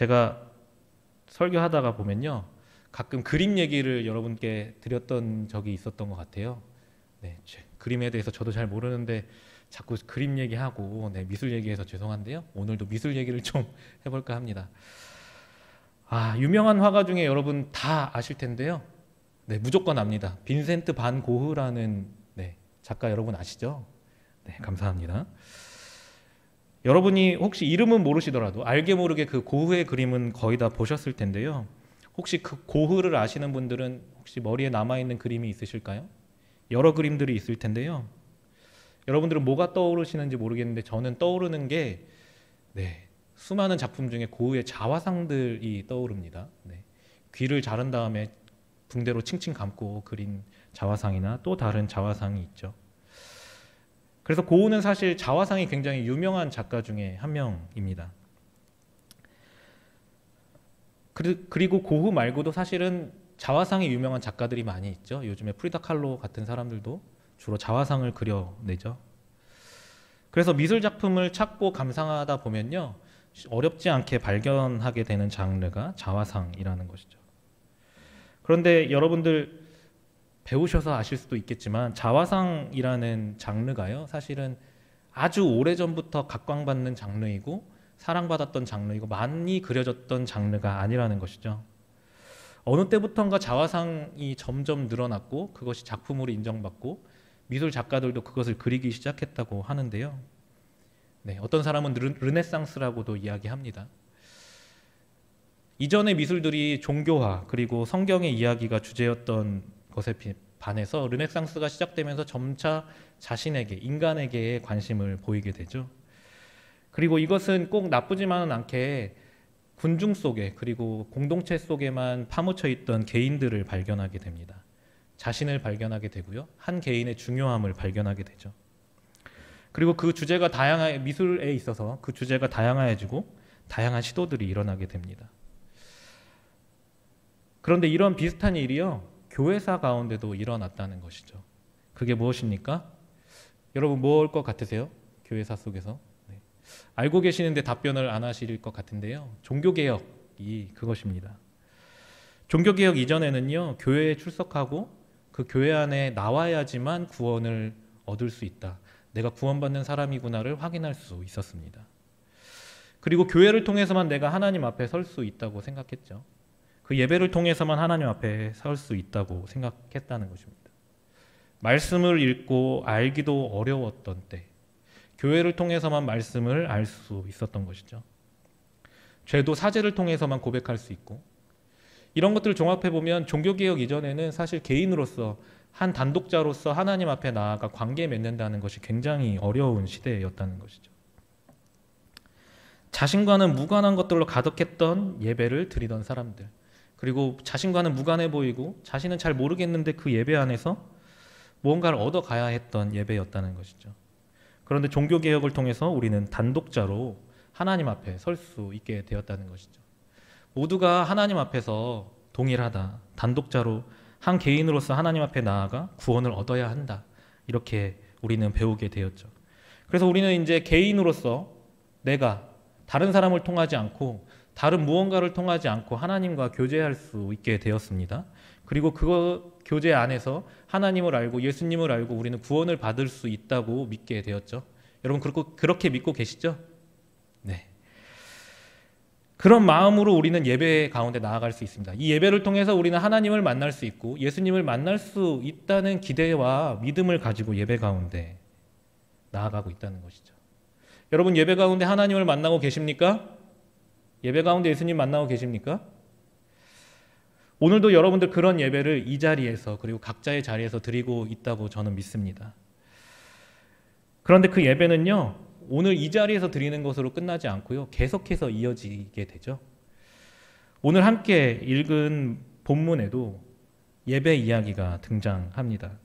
제가 설교하다가 보면요. 가끔 그림 얘기를 여러분께 드렸던 적이 있었던 것 같아요. 네, 그림에 대해서 저도 잘 모르는데 자꾸 그림 얘기하고 네, 미술 얘기해서 죄송한데요. 오늘도 미술 얘기를 좀 해볼까 합니다. 아, 유명한 화가 중에 여러분 다 아실 텐데요. 네, 무조건 압니다. 빈센트 반 고흐라는 네, 작가 여러분 아시죠? 네, 감사합니다. 여러분이 혹시 이름은 모르시더라도 알게 모르게 그 고흐의 그림은 거의 다 보셨을 텐데요. 혹시 그 고흐를 아시는 분들은 혹시 머리에 남아 있는 그림이 있으실까요? 여러 그림들이 있을 텐데요. 여러분들은 뭐가 떠오르시는지 모르겠는데 저는 떠오르는 게 네, 수많은 작품 중에 고흐의 자화상들이 떠오릅니다. 네, 귀를 자른 다음에 붕대로 칭칭 감고 그린 자화상이나 또 다른 자화상이 있죠. 그래서 고흐는 사실 자화상이 굉장히 유명한 작가 중에 한 명입니다. 그리고 고흐 말고도 사실은 자화상이 유명한 작가들이 많이 있죠. 요즘에 프리다 칼로 같은 사람들도 주로 자화상을 그려내죠. 그래서 미술 작품을 찾고 감상하다 보면요. 어렵지 않게 발견하게 되는 장르가 자화상이라는 것이죠. 그런데 여러분들 배우셔서 아실 수도 있겠지만 자화상이라는 장르가요. 사실은 아주 오래전부터 각광받는 장르이고 사랑받았던 장르이고 많이 그려졌던 장르가 아니라는 것이죠. 어느 때부턴가 자화상이 점점 늘어났고 그것이 작품으로 인정받고 미술 작가들도 그것을 그리기 시작했다고 하는데요. 네, 어떤 사람은 르, 르네상스라고도 이야기합니다. 이전의 미술들이 종교화 그리고 성경의 이야기가 주제였던 것에 반해서 르네상스가 시작되면서 점차 자신에게 인간에게 관심을 보이게 되죠. 그리고 이것은 꼭 나쁘지만은 않게 군중 속에 그리고 공동체 속에만 파묻혀 있던 개인들을 발견하게 됩니다. 자신을 발견하게 되고요. 한 개인의 중요함을 발견하게 되죠. 그리고 그 주제가 다양한 미술에 있어서 그 주제가 다양해지고 다양한 시도들이 일어나게 됩니다. 그런데 이런 비슷한 일이요. 교회사 가운데도 일어났다는 것이죠. 그게 무엇입니까? 여러분 뭘 것 같으세요? 교회사 속에서 네. 알고 계시는데 답변을 안 하실 것 같은데요. 종교개혁이 그것입니다. 종교개혁 이전에는요, 교회에 출석하고 그 교회 안에 나와야지만 구원을 얻을 수 있다. 내가 구원받는 사람이구나를 확인할 수 있었습니다. 그리고 교회를 통해서만 내가 하나님 앞에 설 수 있다고 생각했죠. 그 예배를 통해서만 하나님 앞에 설 수 있다고 생각했다는 것입니다. 말씀을 읽고 알기도 어려웠던 때, 교회를 통해서만 말씀을 알 수 있었던 것이죠. 죄도 사제를 통해서만 고백할 수 있고, 이런 것들을 종합해 보면 종교개혁 이전에는 사실 개인으로서 한 단독자로서 하나님 앞에 나아가 관계 맺는다는 것이 굉장히 어려운 시대였다는 것이죠. 자신과는 무관한 것들로 가득했던 예배를 드리던 사람들. 그리고 자신과는 무관해 보이고 자신은 잘 모르겠는데 그 예배 안에서 무언가를 얻어가야 했던 예배였다는 것이죠. 그런데 종교 개혁을 통해서 우리는 단독자로 하나님 앞에 설 수 있게 되었다는 것이죠. 모두가 하나님 앞에서 동일하다. 단독자로 한 개인으로서 하나님 앞에 나아가 구원을 얻어야 한다. 이렇게 우리는 배우게 되었죠. 그래서 우리는 이제 개인으로서 내가 다른 사람을 통하지 않고 다른 무언가를 통하지 않고 하나님과 교제할 수 있게 되었습니다. 그리고 그 교제 안에서 하나님을 알고 예수님을 알고 우리는 구원을 받을 수 있다고 믿게 되었죠. 여러분 그렇고 그렇게 믿고 계시죠? 네. 그런 마음으로 우리는 예배 가운데 나아갈 수 있습니다. 이 예배를 통해서 우리는 하나님을 만날 수 있고 예수님을 만날 수 있다는 기대와 믿음을 가지고 예배 가운데 나아가고 있다는 것이죠. 여러분 예배 가운데 하나님을 만나고 계십니까? 예배 가운데 예수님 만나고 계십니까? 오늘도 여러분들 그런 예배를 이 자리에서 그리고 각자의 자리에서 드리고 있다고 저는 믿습니다. 그런데 그 예배는요, 오늘 이 자리에서 드리는 것으로 끝나지 않고요, 계속해서 이어지게 되죠. 오늘 함께 읽은 본문에도 예배 이야기가 등장합니다.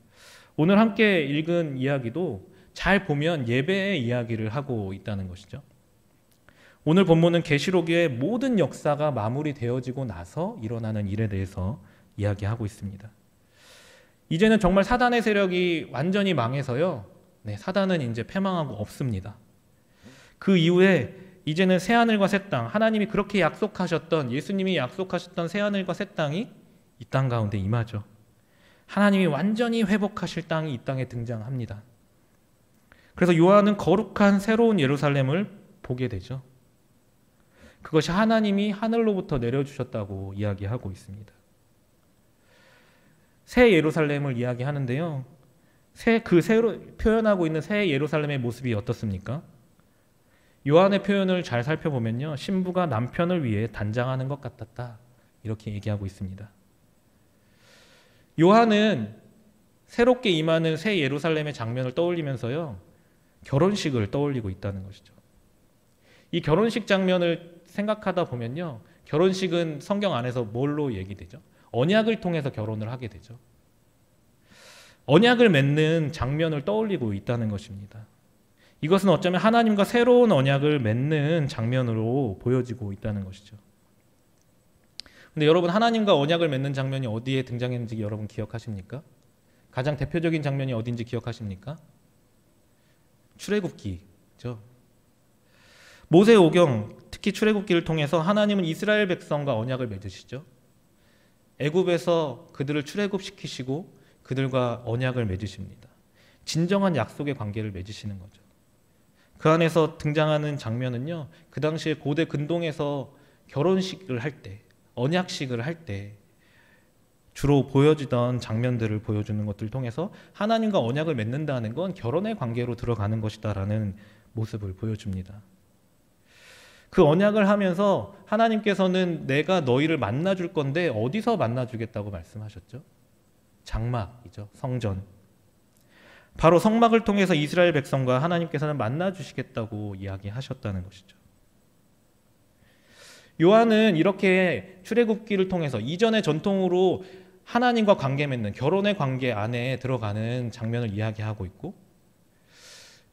오늘 함께 읽은 이야기도 잘 보면 예배의 이야기를 하고 있다는 것이죠. 오늘 본문은 계시록의 모든 역사가 마무리되어지고 나서 일어나는 일에 대해서 이야기하고 있습니다. 이제는 정말 사단의 세력이 완전히 망해서요. 네, 사단은 이제 패망하고 없습니다. 그 이후에 이제는 새 하늘과 새 땅, 하나님이 그렇게 약속하셨던 예수님이 약속하셨던 새 하늘과 새 땅이 이 땅 가운데 임하죠. 하나님이 완전히 회복하실 땅이 이 땅에 등장합니다. 그래서 요한은 거룩한 새로운 예루살렘을 보게 되죠. 그것이 하나님이 하늘로부터 내려주셨다고 이야기하고 있습니다. 새 예루살렘을 이야기하는데요. 새, 그 새로 표현하고 있는 새 예루살렘의 모습이 어떻습니까? 요한의 표현을 잘 살펴보면요. 신부가 남편을 위해 단장하는 것 같았다. 이렇게 얘기하고 있습니다. 요한은 새롭게 임하는 새 예루살렘의 장면을 떠올리면서요. 결혼식을 떠올리고 있다는 것이죠. 이 결혼식 장면을 생각하다 보면요. 결혼식은 성경 안에서 뭘로 얘기되죠? 언약을 통해서 결혼을 하게 되죠. 언약을 맺는 장면을 떠올리고 있다는 것입니다. 이것은 어쩌면 하나님과 새로운 언약을 맺는 장면으로 보여지고 있다는 것이죠. 근데 여러분 하나님과 언약을 맺는 장면이 어디에 등장했는지 여러분 기억하십니까? 가장 대표적인 장면이 어딘지 기억하십니까? 출애굽기죠. 모세 오경 특히 출애굽기를 통해서 하나님은 이스라엘 백성과 언약을 맺으시죠. 애굽에서 그들을 출애굽시키시고 그들과 언약을 맺으십니다. 진정한 약속의 관계를 맺으시는 거죠. 그 안에서 등장하는 장면은요. 그 당시에 고대 근동에서 결혼식을 할 때, 언약식을 할 때 주로 보여지던 장면들을 보여주는 것들 통해서 하나님과 언약을 맺는다는 건 결혼의 관계로 들어가는 것이다라는 모습을 보여줍니다. 그 언약을 하면서 하나님께서는 내가 너희를 만나줄 건데 어디서 만나주겠다고 말씀하셨죠? 장막이죠. 성전. 바로 성막을 통해서 이스라엘 백성과 하나님께서는 만나주시겠다고 이야기하셨다는 것이죠. 요한은 이렇게 출애굽기를 통해서 이전의 전통으로 하나님과 관계 맺는 결혼의 관계 안에 들어가는 장면을 이야기하고 있고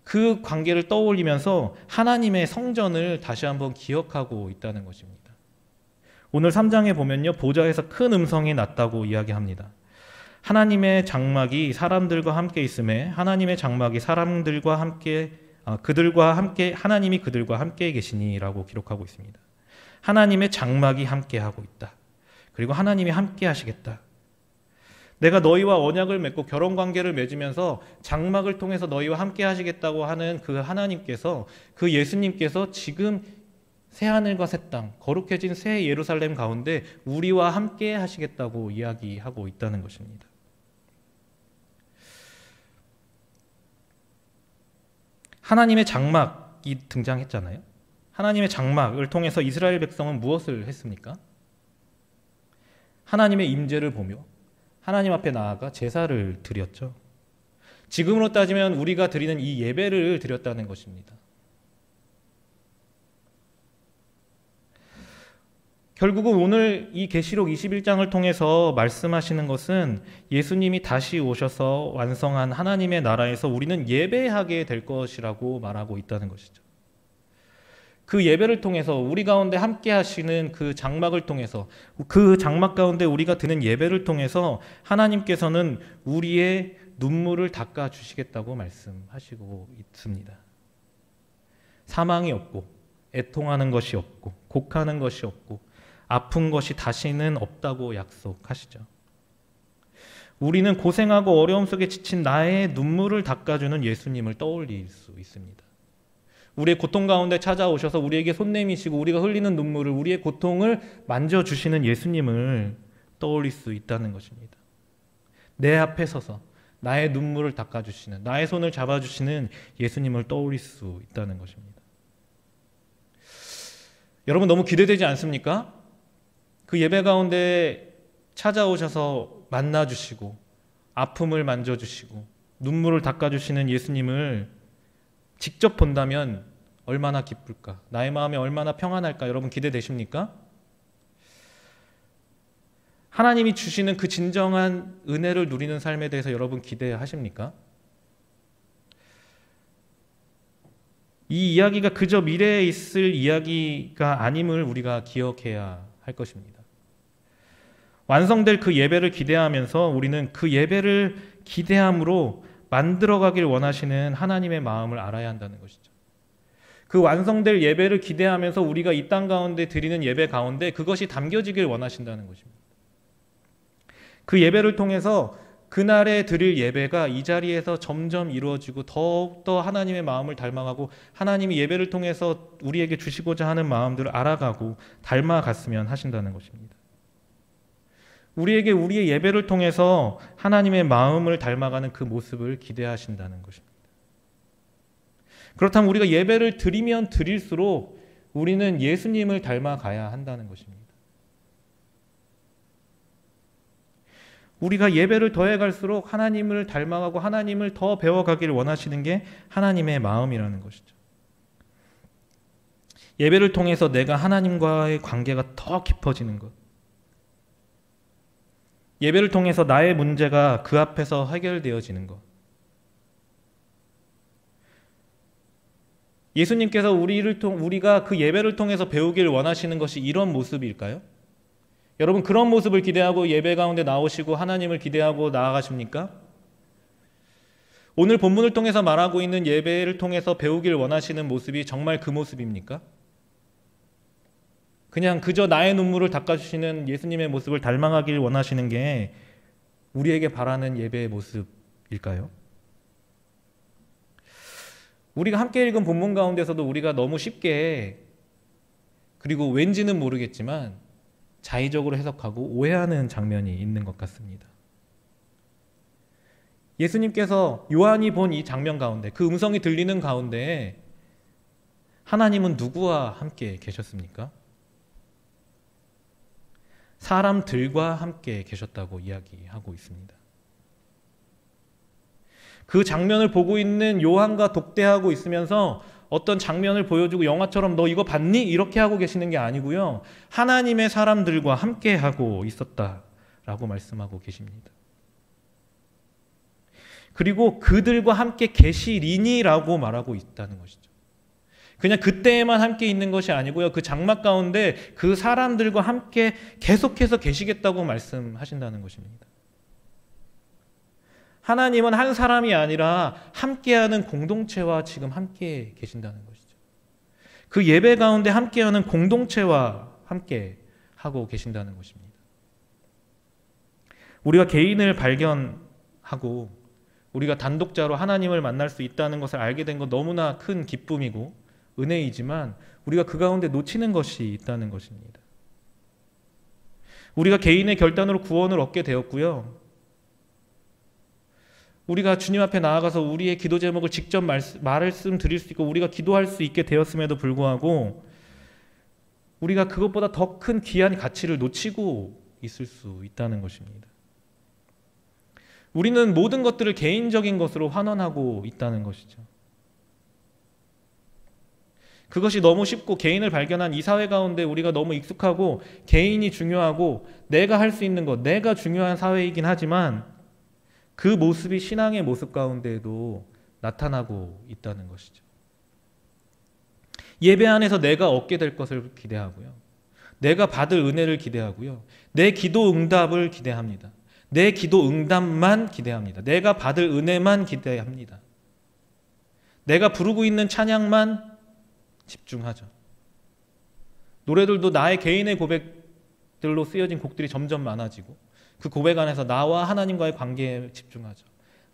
그 관계를 떠올리면서 하나님의 성전을 다시 한번 기억하고 있다는 것입니다. 오늘 3장에 보면요. 보좌에서 큰 음성이 났다고 이야기합니다. 하나님의 장막이 사람들과 함께 있음에 하나님의 장막이 사람들과 함께 아, 그들과 함께 하나님이 그들과 함께 계시니라고 기록하고 있습니다. 하나님의 장막이 함께 하고 있다. 그리고 하나님이 함께 하시겠다. 내가 너희와 언약을 맺고 결혼 관계를 맺으면서 장막을 통해서 너희와 함께 하시겠다고 하는 그 하나님께서 그 예수님께서 지금 새 하늘과 새 땅, 거룩해진 새 예루살렘 가운데 우리와 함께 하시겠다고 이야기하고 있다는 것입니다. 하나님의 장막이 등장했잖아요. 하나님의 장막을 통해서 이스라엘 백성은 무엇을 했습니까? 하나님의 임재를 보며 하나님 앞에 나아가 제사를 드렸죠. 지금으로 따지면 우리가 드리는 이 예배를 드렸다는 것입니다. 결국은 오늘 이 계시록 21장을 통해서 말씀하시는 것은 예수님이 다시 오셔서 완성한 하나님의 나라에서 우리는 예배하게 될 것이라고 말하고 있다는 것이죠. 그 예배를 통해서 우리 가운데 함께 하시는 그 장막을 통해서 그 장막 가운데 우리가 드는 예배를 통해서 하나님께서는 우리의 눈물을 닦아 주시겠다고 말씀하시고 있습니다. 사망이 없고 애통하는 것이 없고 곡하는 것이 없고 아픈 것이 다시는 없다고 약속하시죠. 우리는 고생하고 어려움 속에 지친 나의 눈물을 닦아주는 예수님을 떠올릴 수 있습니다. 우리의 고통 가운데 찾아오셔서 우리에게 손 내미시고 우리가 흘리는 눈물을 우리의 고통을 만져주시는 예수님을 떠올릴 수 있다는 것입니다. 내 앞에 서서 나의 눈물을 닦아주시는 나의 손을 잡아주시는 예수님을 떠올릴 수 있다는 것입니다. 여러분 너무 기대되지 않습니까? 그 예배 가운데 찾아오셔서 만나주시고 아픔을 만져주시고 눈물을 닦아주시는 예수님을 직접 본다면 얼마나 기쁠까? 나의 마음이 얼마나 평안할까? 여러분 기대되십니까? 하나님이 주시는 그 진정한 은혜를 누리는 삶에 대해서 여러분 기대하십니까? 이 이야기가 그저 미래에 있을 이야기가 아님을 우리가 기억해야 할 것입니다. 완성될 그 예배를 기대하면서 우리는 그 예배를 기대함으로 만들어가길 원하시는 하나님의 마음을 알아야 한다는 것이죠. 그 완성될 예배를 기대하면서 우리가 이 땅 가운데 드리는 예배 가운데 그것이 담겨지길 원하신다는 것입니다. 그 예배를 통해서 그날에 드릴 예배가 이 자리에서 점점 이루어지고 더욱더 하나님의 마음을 닮아가고 하나님이 예배를 통해서 우리에게 주시고자 하는 마음들을 알아가고 닮아갔으면 하신다는 것입니다. 우리에게 우리의 예배를 통해서 하나님의 마음을 닮아가는 그 모습을 기대하신다는 것입니다. 그렇다면 우리가 예배를 드리면 드릴수록 우리는 예수님을 닮아가야 한다는 것입니다. 우리가 예배를 더해갈수록 하나님을 닮아가고 하나님을 더배워가기 원하시는 게 하나님의 마음이라는 것이죠. 예배를 통해서 내가 하나님과의 관계가 더 깊어지는 것. 예배를 통해서 나의 문제가 그 앞에서 해결되어지는 것. 예수님께서 우리를 통, 우리가 그 예배를 통해서 배우길 원하시는 것이 이런 모습일까요? 여러분, 그런 모습을 기대하고 예배 가운데 나오시고 하나님을 기대하고 나아가십니까? 오늘 본문을 통해서 말하고 있는 예배를 통해서 배우길 원하시는 모습이 정말 그 모습입니까? 그냥 그저 나의 눈물을 닦아주시는 예수님의 모습을 닮아가길 원하시는 게 우리에게 바라는 예배의 모습일까요? 우리가 함께 읽은 본문 가운데서도 우리가 너무 쉽게 그리고 왠지는 모르겠지만 자의적으로 해석하고 오해하는 장면이 있는 것 같습니다. 예수님께서 요한이 본 이 장면 가운데 그 음성이 들리는 가운데 하나님은 누구와 함께 계셨습니까? 사람들과 함께 계셨다고 이야기하고 있습니다. 그 장면을 보고 있는 요한과 독대하고 있으면서 어떤 장면을 보여주고 영화처럼 너 이거 봤니? 이렇게 하고 계시는 게 아니고요. 하나님의 사람들과 함께 하고 있었다라고 말씀하고 계십니다. 그리고 그들과 함께 계시리니라고 말하고 있다는 것이죠. 그냥 그때만 에 함께 있는 것이 아니고요. 그 장막 가운데 그 사람들과 함께 계속해서 계시겠다고 말씀하신다는 것입니다. 하나님은 한 사람이 아니라 함께하는 공동체와 지금 함께 계신다는 것이죠. 그 예배 가운데 함께하는 공동체와 함께 하고 계신다는 것입니다. 우리가 개인을 발견하고 우리가 단독자로 하나님을 만날 수 있다는 것을 알게 된 건 너무나 큰 기쁨이고 은혜이지만 우리가 그 가운데 놓치는 것이 있다는 것입니다. 우리가 개인의 결단으로 구원을 얻게 되었고요. 우리가 주님 앞에 나아가서 우리의 기도 제목을 직접 말씀 드릴 수 있고 우리가 기도할 수 있게 되었음에도 불구하고 우리가 그것보다 더 큰 귀한 가치를 놓치고 있을 수 있다는 것입니다. 우리는 모든 것들을 개인적인 것으로 환원하고 있다는 것이죠. 그것이 너무 쉽고 개인을 발견한 이 사회 가운데 우리가 너무 익숙하고 개인이 중요하고 내가 할 수 있는 것, 내가 중요한 사회이긴 하지만 그 모습이 신앙의 모습 가운데에도 나타나고 있다는 것이죠. 예배 안에서 내가 얻게 될 것을 기대하고요. 내가 받을 은혜를 기대하고요. 내 기도 응답을 기대합니다. 내 기도 응답만 기대합니다. 내가 받을 은혜만 기대합니다. 내가 부르고 있는 찬양만 집중하죠. 노래들도 나의 개인의 고백들로 쓰여진 곡들이 점점 많아지고 그 고백 안에서 나와 하나님과의 관계에 집중하죠.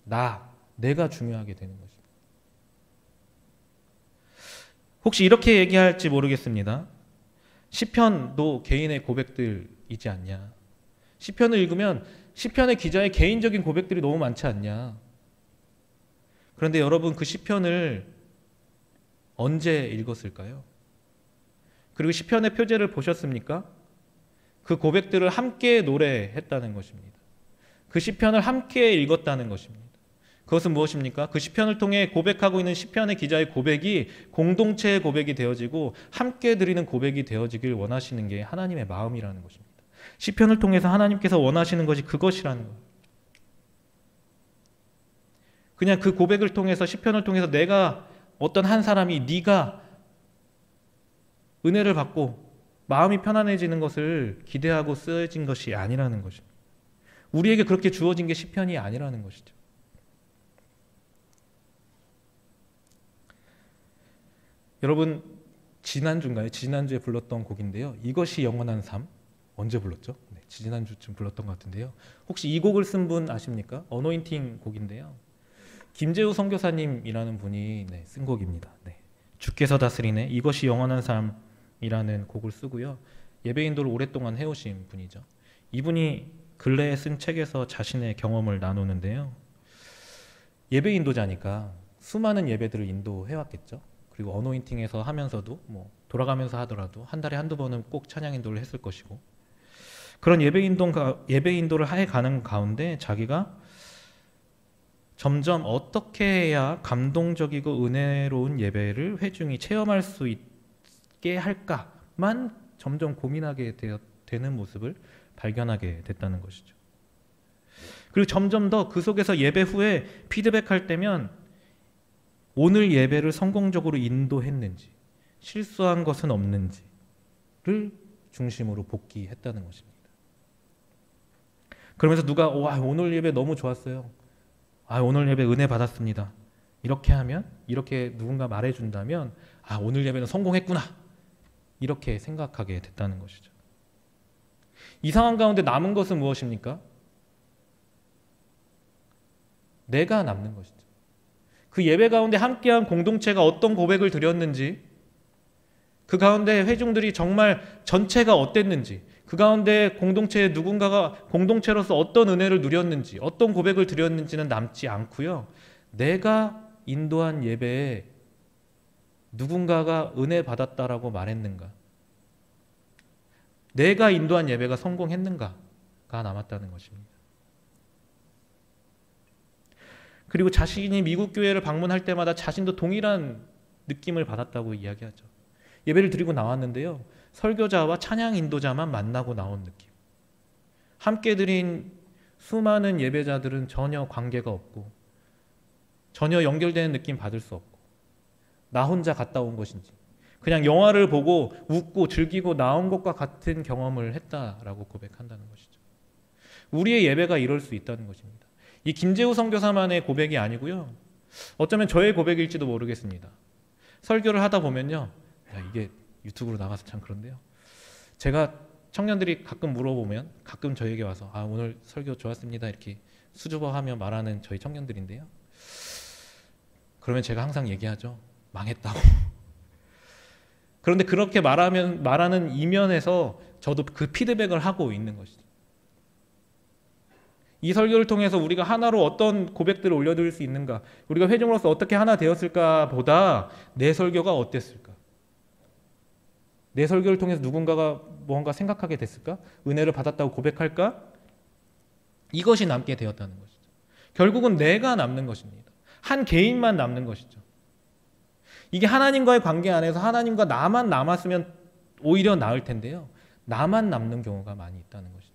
나, 내가 중요하게 되는 것입니다. 혹시 이렇게 얘기할지 모르겠습니다. 시편도 개인의 고백들이지 않냐. 시편을 읽으면 시편의 기자의 개인적인 고백들이 너무 많지 않냐. 그런데 여러분 그 시편을 언제 읽었을까요? 그리고 시편의 표제를 보셨습니까? 그 고백들을 함께 노래했다는 것입니다. 그 시편을 함께 읽었다는 것입니다. 그것은 무엇입니까? 그 시편을 통해 고백하고 있는 시편의 기자의 고백이 공동체의 고백이 되어지고 함께 드리는 고백이 되어지길 원하시는 게 하나님의 마음이라는 것입니다. 시편을 통해서 하나님께서 원하시는 것이 그것이라는 거 그냥 그 고백을 통해서 시편을 통해서 내가 어떤 한 사람이 네가 은혜를 받고 마음이 편안해지는 것을 기대하고 쓰여진 것이 아니라는 것이죠. 우리에게 그렇게 주어진 게 시편이 아니라는 것이죠. 여러분 지난주인가요? 지난주에 불렀던 곡인데요. 이것이 영원한 삶 언제 불렀죠? 네, 지난주쯤 불렀던 것 같은데요. 혹시 이 곡을 쓴 분 아십니까? 어노인팅 곡인데요. 김재우 선교사님이라는 분이 네, 쓴 곡입니다. 네. 주께서 다스리네 이것이 영원한 삶이라는 곡을 쓰고요. 예배인도를 오랫동안 해오신 분이죠. 이분이 근래에 쓴 책에서 자신의 경험을 나누는데요. 예배 인도자니까 수많은 예배들을 인도해왔겠죠. 그리고 어노인팅에서 하면서도 뭐 돌아가면서 하더라도 한 달에 한두 번은 꼭 찬양 인도를 했을 것이고 그런 예배 인도 예배 인도를 해 가는 가운데 자기가 점점 어떻게 해야 감동적이고 은혜로운 예배를 회중이 체험할 수 있게 할까만 점점 고민하게 되어, 되는 모습을 발견하게 됐다는 것이죠. 그리고 점점 더 그 속에서 예배 후에 피드백할 때면 오늘 예배를 성공적으로 인도했는지 실수한 것은 없는지를 중심으로 복귀했다는 것입니다. 그러면서 누가 와 오늘 예배 너무 좋았어요. 아, 오늘 예배 은혜 받았습니다. 이렇게 하면, 이렇게 누군가 말해준다면, 아, 오늘 예배는 성공했구나. 이렇게 생각하게 됐다는 것이죠. 이 상황 가운데 남은 것은 무엇입니까? 내가 남는 것이죠. 그 예배 가운데 함께한 공동체가 어떤 고백을 드렸는지, 그 가운데 회중들이 정말 전체가 어땠는지, 그 가운데 공동체의 누군가가 공동체로서 어떤 은혜를 누렸는지, 어떤 고백을 드렸는지는 남지 않고요. 내가 인도한 예배에 누군가가 은혜 받았다라고 말했는가? 내가 인도한 예배가 성공했는가가 남았다는 것입니다. 그리고 자신이 미국 교회를 방문할 때마다 자신도 동일한 느낌을 받았다고 이야기하죠. 예배를 드리고 나왔는데요. 설교자와 찬양 인도자만 만나고 나온 느낌. 함께 드린 수많은 예배자들은 전혀 관계가 없고 전혀 연결되는 느낌 받을 수 없고 나 혼자 갔다 온 것인지 그냥 영화를 보고 웃고 즐기고 나온 것과 같은 경험을 했다라고 고백한다는 것이죠. 우리의 예배가 이럴 수 있다는 것입니다. 이 김재우 선교사만의 고백이 아니고요. 어쩌면 저의 고백일지도 모르겠습니다. 설교를 하다 보면요. 야, 이게 유튜브로 나가서 참 그런데요. 제가 청년들이 가끔 물어보면 가끔 저에게 와서 아 오늘 설교 좋았습니다 이렇게 수줍어하며 말하는 저희 청년들인데요. 그러면 제가 항상 얘기하죠 망했다고. 그런데 그렇게 말하면 말하는 이면에서 저도 그 피드백을 하고 있는 것이죠. 이 설교를 통해서 우리가 하나로 어떤 고백들을 올려드릴 수 있는가, 우리가 회중으로서 어떻게 하나 되었을까 보다 내 설교가 어땠을까. 내 설교를 통해서 누군가가 뭔가 생각하게 됐을까? 은혜를 받았다고 고백할까? 이것이 남게 되었다는 것이죠. 결국은 내가 남는 것입니다. 한 개인만 남는 것이죠. 이게 하나님과의 관계 안에서 하나님과 나만 남았으면 오히려 나을 텐데요. 나만 남는 경우가 많이 있다는 것이죠.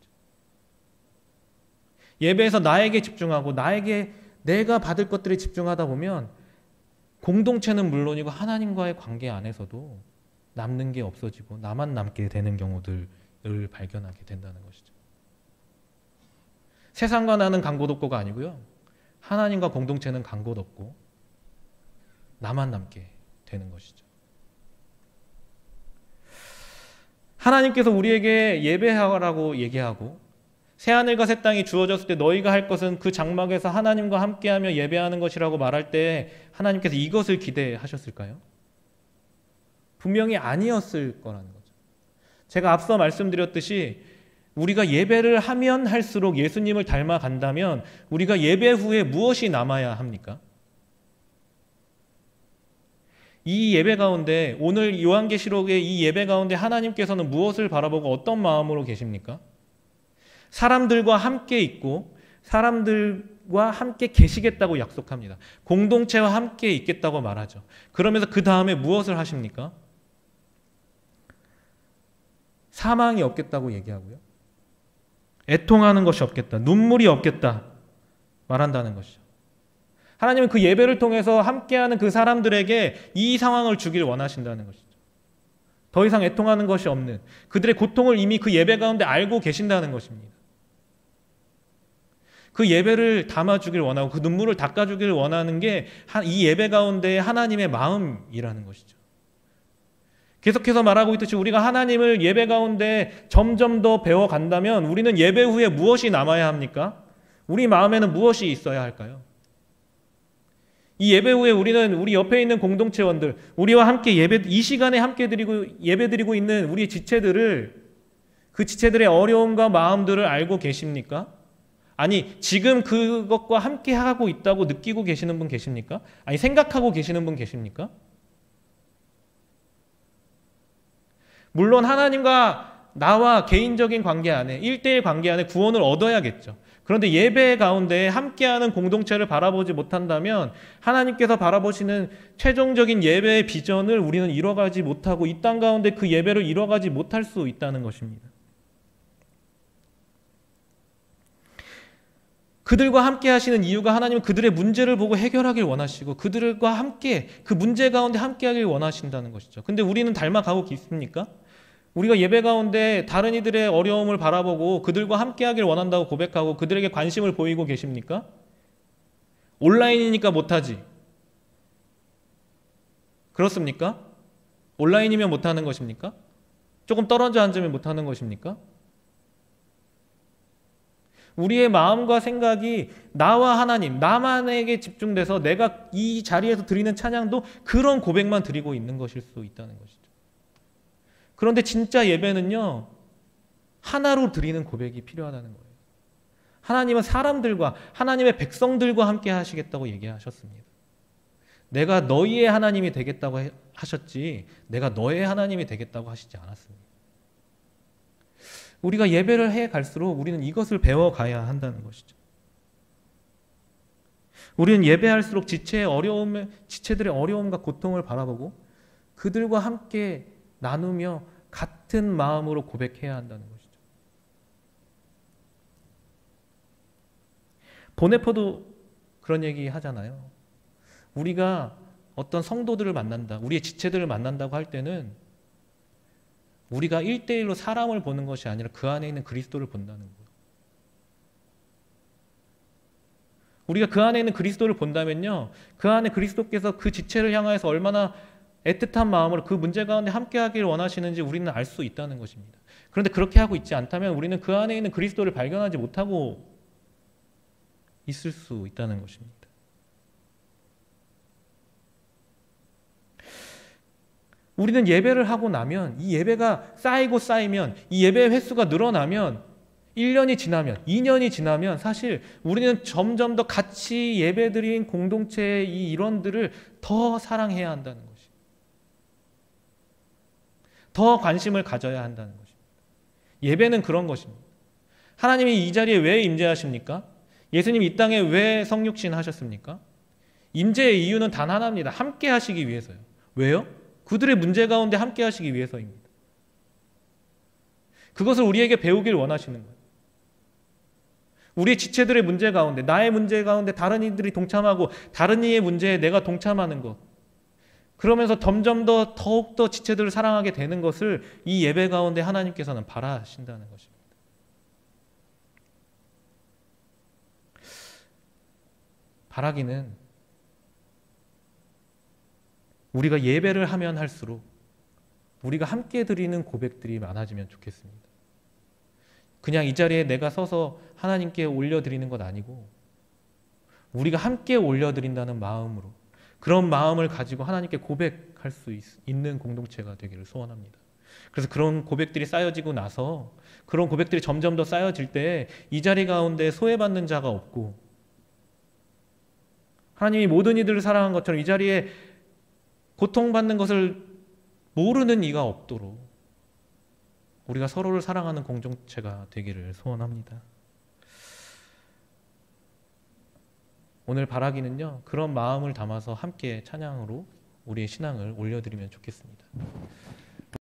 예배에서 나에게 집중하고 나에게 내가 받을 것들에 집중하다 보면 공동체는 물론이고 하나님과의 관계 안에서도 남는 게 없어지고 나만 남게 되는 경우들을 발견하게 된다는 것이죠. 세상과 나는 강고독고가 아니고요. 하나님과 공동체는 강고독고 나만 남게 되는 것이죠. 하나님께서 우리에게 예배하라고 얘기하고 새하늘과 새 땅이 주어졌을 때 너희가 할 것은 그 장막에서 하나님과 함께하며 예배하는 것이라고 말할 때 하나님께서 이것을 기대하셨을까요? 분명히 아니었을 거라는 거죠. 제가 앞서 말씀드렸듯이 우리가 예배를 하면 할수록 예수님을 닮아간다면 우리가 예배 후에 무엇이 남아야 합니까? 이 예배 가운데 오늘 요한계시록의 이 예배 가운데 하나님께서는 무엇을 바라보고 어떤 마음으로 계십니까? 사람들과 함께 있고 사람들과 함께 계시겠다고 약속합니다. 공동체와 함께 있겠다고 말하죠. 그러면서 그 다음에 무엇을 하십니까? 사망이 없겠다고 얘기하고요. 애통하는 것이 없겠다. 눈물이 없겠다. 말한다는 것이죠. 하나님은 그 예배를 통해서 함께하는 그 사람들에게 이 상황을 주길 원하신다는 것이죠. 더 이상 애통하는 것이 없는 그들의 고통을 이미 그 예배 가운데 알고 계신다는 것입니다. 그 예배를 담아주길 원하고 그 눈물을 닦아주길 원하는 게 이 예배 가운데 하나님의 마음이라는 것이죠. 계속해서 말하고 있듯이 우리가 하나님을 예배 가운데 점점 더 배워간다면 우리는 예배 후에 무엇이 남아야 합니까? 우리 마음에는 무엇이 있어야 할까요? 이 예배 후에 우리는 우리 옆에 있는 공동체원들, 우리와 함께 예배, 이 시간에 함께 드리고 예배 드리고 있는 우리 지체들을 그 지체들의 어려움과 마음들을 알고 계십니까? 아니, 지금 그것과 함께 하고 있다고 느끼고 계시는 분 계십니까? 아니, 생각하고 계시는 분 계십니까? 물론 하나님과 나와 개인적인 관계 안에 일대일 관계 안에 구원을 얻어야겠죠. 그런데 예배 가운데 함께하는 공동체를 바라보지 못한다면 하나님께서 바라보시는 최종적인 예배의 비전을 우리는 이뤄가지 못하고 이 땅 가운데 그 예배를 이뤄가지 못할 수 있다는 것입니다. 그들과 함께 하시는 이유가 하나님은 그들의 문제를 보고 해결하길 원하시고 그들과 함께 그 문제 가운데 함께 하길 원하신다는 것이죠. 근데 우리는 닮아가고 있습니까? 우리가 예배 가운데 다른 이들의 어려움을 바라보고 그들과 함께 하길 원한다고 고백하고 그들에게 관심을 보이고 계십니까? 온라인이니까 못하지. 그렇습니까? 온라인이면 못하는 것입니까? 조금 떨어져 앉으면 못하는 것입니까? 우리의 마음과 생각이 나와 하나님, 나만에게 집중돼서 내가 이 자리에서 드리는 찬양도 그런 고백만 드리고 있는 것일 수 있다는 것이죠. 그런데 진짜 예배는요, 하나로 드리는 고백이 필요하다는 거예요. 하나님은 사람들과 하나님의 백성들과 함께 하시겠다고 얘기하셨습니다. 내가 너희의 하나님이 되겠다고 하셨지, 내가 너의 하나님이 되겠다고 하시지 않았습니다. 우리가 예배를 해 갈수록 우리는 이것을 배워가야 한다는 것이죠. 우리는 예배할수록 지체의 어려움, 지체들의 어려움과 고통을 바라보고 그들과 함께 나누며 같은 마음으로 고백해야 한다는 것이죠. 보네퍼도 그런 얘기 하잖아요. 우리가 어떤 성도들을 만난다, 우리의 지체들을 만난다고 할 때는 우리가 일대일로 사람을 보는 것이 아니라 그 안에 있는 그리스도를 본다는 거예요. 우리가 그 안에 있는 그리스도를 본다면요. 그 안에 그리스도께서 그 지체를 향하여서 얼마나 애틋한 마음으로 그 문제 가운데 함께하기를 원하시는지 우리는 알 수 있다는 것입니다. 그런데 그렇게 하고 있지 않다면 우리는 그 안에 있는 그리스도를 발견하지 못하고 있을 수 있다는 것입니다. 우리는 예배를 하고 나면 이 예배가 쌓이고 쌓이면 이예배 횟수가 늘어나면 1년이 지나면 2년이 지나면 사실 우리는 점점 더 같이 예배드린 공동체의 이 일원들을 더 사랑해야 한다는 거예요. 더 관심을 가져야 한다는 것입니다. 예배는 그런 것입니다. 하나님이 이 자리에 왜 임재하십니까? 예수님 이 땅에 왜 성육신 하셨습니까? 임재의 이유는 단 하나입니다. 함께 하시기 위해서요. 왜요? 그들의 문제 가운데 함께 하시기 위해서입니다. 그것을 우리에게 배우길 원하시는 거예요. 우리 지체들의 문제 가운데, 나의 문제 가운데 다른 이들이 동참하고 다른 이의 문제에 내가 동참하는 것. 그러면서 점점 더 더욱더 지체들을 사랑하게 되는 것을 이 예배 가운데 하나님께서는 바라신다는 것입니다. 바라기는 우리가 예배를 하면 할수록 우리가 함께 드리는 고백들이 많아지면 좋겠습니다. 그냥 이 자리에 내가 서서 하나님께 올려드리는 건 아니고 우리가 함께 올려드린다는 마음으로 그런 마음을 가지고 하나님께 고백할 수 있, 있는 공동체가 되기를 소원합니다. 그래서 그런 고백들이 쌓여지고 나서 그런 고백들이 점점 더 쌓여질 때 이 자리 가운데 소외받는 자가 없고 하나님이 모든 이들을 사랑한 것처럼 이 자리에 고통받는 것을 모르는 이가 없도록 우리가 서로를 사랑하는 공동체가 되기를 소원합니다. 오늘 바라기는요, 그런 마음을 담아서 함께 찬양으로 우리의 신앙을 올려드리면 좋겠습니다.